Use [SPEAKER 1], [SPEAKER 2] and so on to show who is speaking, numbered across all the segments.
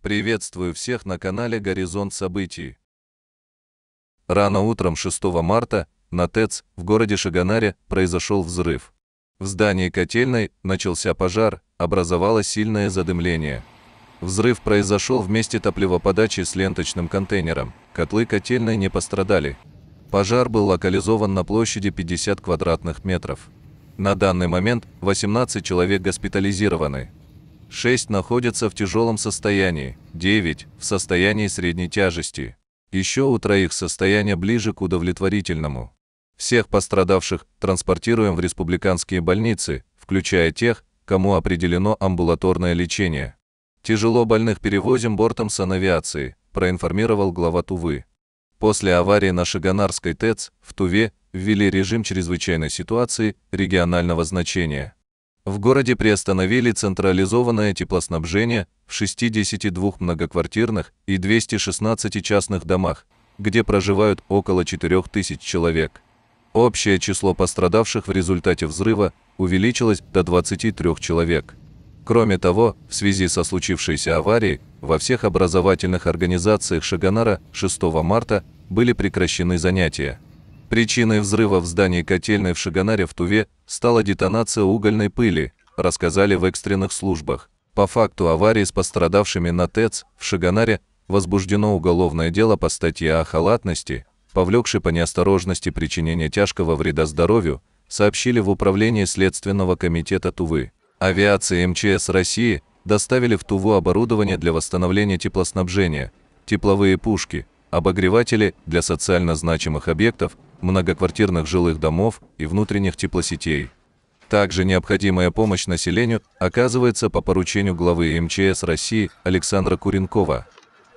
[SPEAKER 1] Приветствую всех на канале «Горизонт событий». Рано утром 6 марта на ТЭЦ в городе Шаганаре произошел взрыв. В здании котельной начался пожар, образовалось сильное задымление. Взрыв произошел вместе топливоподачи с ленточным контейнером, котлы котельной не пострадали. Пожар был локализован на площади 50 квадратных метров. На данный момент 18 человек госпитализированы. 6 находятся в тяжелом состоянии, 9 – в состоянии средней тяжести. Еще у троих состояние ближе к удовлетворительному. Всех пострадавших транспортируем в республиканские больницы, включая тех, кому определено амбулаторное лечение. Тяжело больных перевозим бортом с авиации, проинформировал глава Тувы. После аварии на Шаганарской ТЭЦ в Туве ввели режим чрезвычайной ситуации регионального значения. В городе приостановили централизованное теплоснабжение в 62 многоквартирных и 216 частных домах, где проживают около 4000 человек. Общее число пострадавших в результате взрыва увеличилось до 23 человек. Кроме того, в связи со случившейся аварией, во всех образовательных организациях Шаганара 6 марта были прекращены занятия. Причиной взрыва в здании котельной в Шаганаре в Туве стала детонация угольной пыли, рассказали в экстренных службах. По факту аварии с пострадавшими на ТЭЦ в Шаганаре возбуждено уголовное дело по статье о халатности, повлекшей по неосторожности причинение тяжкого вреда здоровью, сообщили в Управлении Следственного комитета Тувы. Авиация МЧС России доставили в Туву оборудование для восстановления теплоснабжения, тепловые пушки, обогреватели для социально значимых объектов – многоквартирных жилых домов и внутренних теплосетей. Также необходимая помощь населению оказывается по поручению главы МЧС России Александра Куренкова.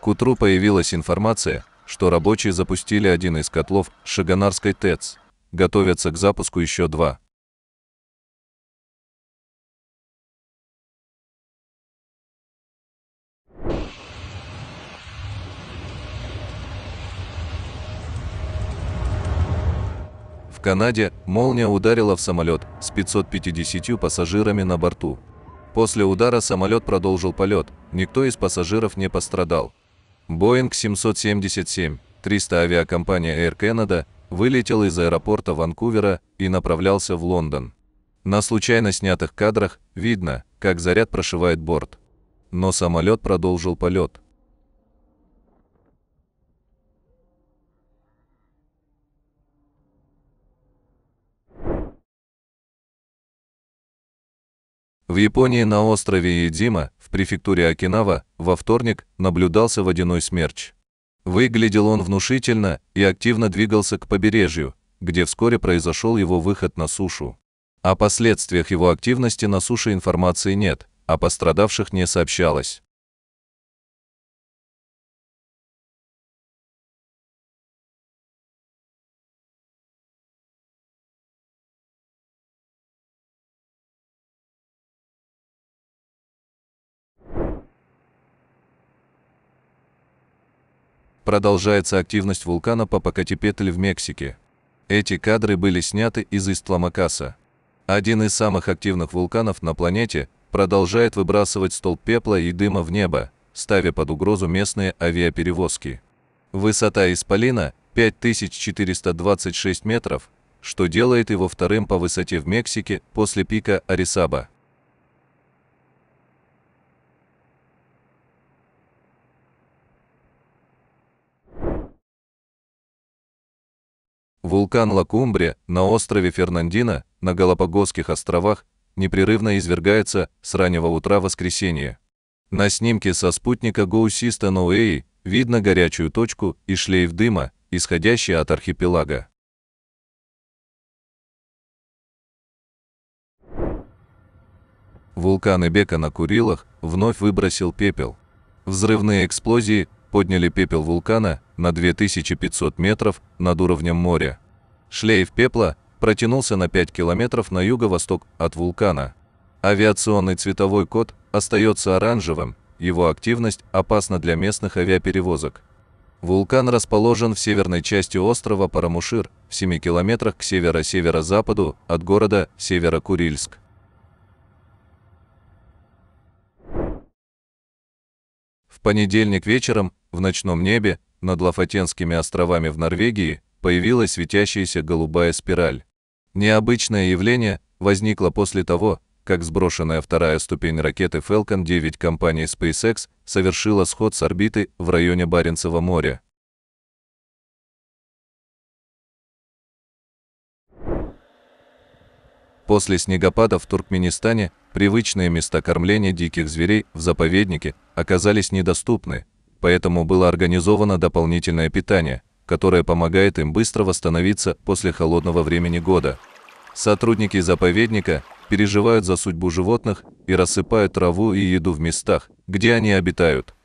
[SPEAKER 1] К утру появилась информация, что рабочие запустили один из котлов Шаганарской ТЭЦ. Готовятся к запуску еще два. В Канаде молния ударила в самолет с 550 пассажирами на борту. После удара самолет продолжил полет, никто из пассажиров не пострадал. Боинг 777-300 авиакомпания Air Canada вылетел из аэропорта Ванкувера и направлялся в Лондон. На случайно снятых кадрах видно, как заряд прошивает борт. Но самолет продолжил полет. В Японии на острове Идзима, в префектуре Окинава, во вторник наблюдался водяной смерч. Выглядел он внушительно и активно двигался к побережью, где вскоре произошел его выход на сушу. О последствиях его активности на суше информации нет, о а пострадавших не сообщалось. Продолжается активность вулкана Папакатипетль в Мексике. Эти кадры были сняты из Истламакаса. Один из самых активных вулканов на планете продолжает выбрасывать столб пепла и дыма в небо, ставя под угрозу местные авиаперевозки. Высота исполина 5426 метров, что делает его вторым по высоте в Мексике после пика Арисаба. Вулкан Лакумбре на острове Фернандина на Галапагосских островах непрерывно извергается с раннего утра воскресенья. На снимке со спутника Гоусиста Ноуэй видно горячую точку и шлейф дыма, исходящий от архипелага. Вулкан Эбека на Курилах вновь выбросил пепел. Взрывные эксплозии подняли пепел вулкана на 2500 метров над уровнем моря. Шлейф пепла протянулся на 5 километров на юго-восток от вулкана. Авиационный цветовой код остается оранжевым, его активность опасна для местных авиаперевозок. Вулкан расположен в северной части острова Парамушир, в 7 километрах к северо-северо-западу от города Северо-Курильск. В понедельник вечером в ночном небе над Лафатенскими островами в Норвегии появилась светящаяся голубая спираль. Необычное явление возникло после того, как сброшенная вторая ступень ракеты Falcon 9 компании SpaceX совершила сход с орбиты в районе Баренцева моря. После снегопада в Туркменистане привычные места кормления диких зверей в заповеднике оказались недоступны, поэтому было организовано дополнительное питание, которое помогает им быстро восстановиться после холодного времени года. Сотрудники заповедника переживают за судьбу животных и рассыпают траву и еду в местах, где они обитают.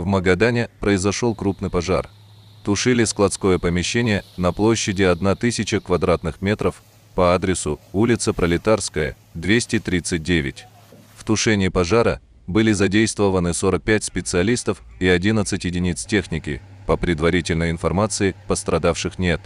[SPEAKER 1] в Магадане произошел крупный пожар. Тушили складское помещение на площади 1000 квадратных метров по адресу улица Пролетарская, 239. В тушении пожара были задействованы 45 специалистов и 11 единиц техники. По предварительной информации, пострадавших нет.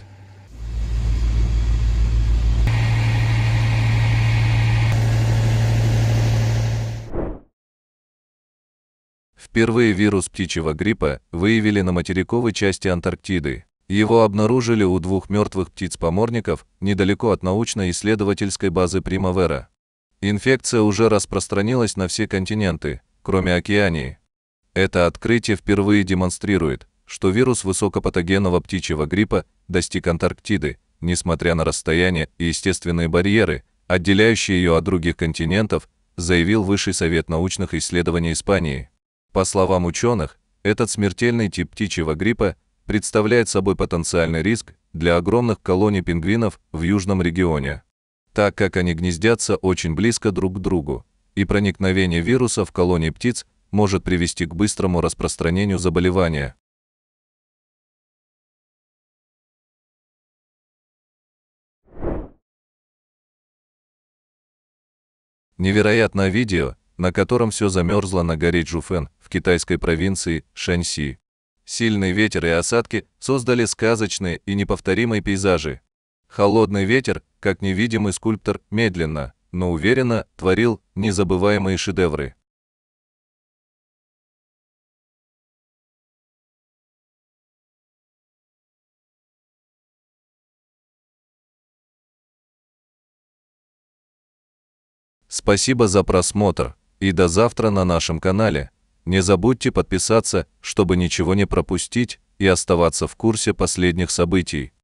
[SPEAKER 1] Впервые вирус птичьего гриппа выявили на материковой части Антарктиды. Его обнаружили у двух мертвых птиц-поморников недалеко от научно-исследовательской базы Примавера. Инфекция уже распространилась на все континенты, кроме Океании. Это открытие впервые демонстрирует, что вирус высокопатогенного птичьего гриппа достиг Антарктиды, несмотря на расстояние и естественные барьеры, отделяющие ее от других континентов, заявил Высший совет научных исследований Испании. По словам ученых, этот смертельный тип птичьего гриппа представляет собой потенциальный риск для огромных колоний пингвинов в южном регионе, так как они гнездятся очень близко друг к другу, и проникновение вируса в колонии птиц может привести к быстрому распространению заболевания. Невероятное видео – на котором все замерзло на горе Джуфен в китайской провинции Шаньси. Сильный ветер и осадки создали сказочные и неповторимые пейзажи. Холодный ветер, как невидимый скульптор, медленно, но уверенно творил незабываемые шедевры. Спасибо за просмотр и до завтра на нашем канале. Не забудьте подписаться, чтобы ничего не пропустить и оставаться в курсе последних событий.